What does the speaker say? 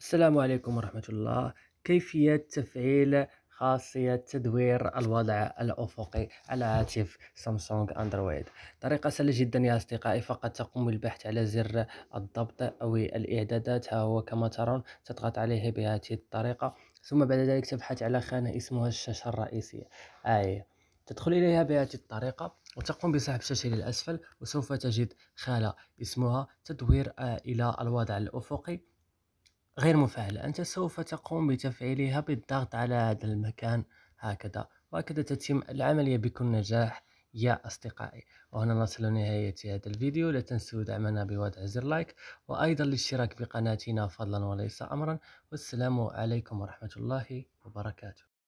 السلام عليكم ورحمة الله كيفية تفعيل خاصية تدوير الوضع الأفقي على هاتف سامسونج أندرويد طريقة سهلة جدا يا أصدقائي فقط تقوم بالبحث على زر الضبط أو الإعدادات ها هو كما ترون تضغط عليه بهذه الطريقة ثم بعد ذلك تبحث على خانة اسمها الشاشة الرئيسية آية تدخل إليها بهذه الطريقة وتقوم بسحب الشاشة للأسفل وسوف تجد خانة اسمها تدوير آه، إلى الوضع الأفقي غير مفعلة أنت سوف تقوم بتفعيلها بالضغط على هذا المكان هكذا وهكذا تتم العملية بكل نجاح يا أصدقائي وهنا نصل لنهاية هذا الفيديو لا تنسوا دعمنا بوضع زر لايك وأيضا الاشتراك بقناتنا فضلا وليس أمرا والسلام عليكم ورحمة الله وبركاته